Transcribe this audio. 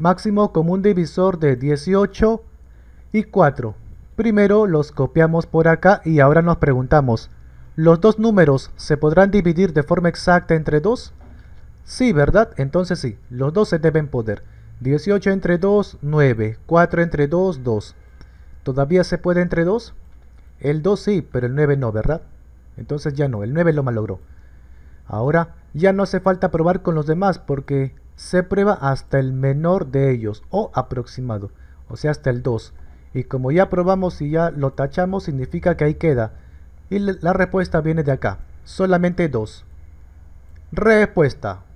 máximo común divisor de 18 y 4. Primero los copiamos por acá y ahora nos preguntamos, ¿los dos números se podrán dividir de forma exacta entre 2? Sí, ¿verdad? Entonces sí, los dos se deben poder. 18 entre 2, 9. 4 entre 2, 2. ¿Todavía se puede entre 2? El 2 sí, pero el 9 no, ¿verdad? Entonces ya no, el 9 lo malogró. Ahora ya no hace falta probar con los demás porque se prueba hasta el menor de ellos o aproximado, o sea hasta el 2. Y como ya probamos y ya lo tachamos, significa que ahí queda. Y la respuesta viene de acá, solamente 2. Respuesta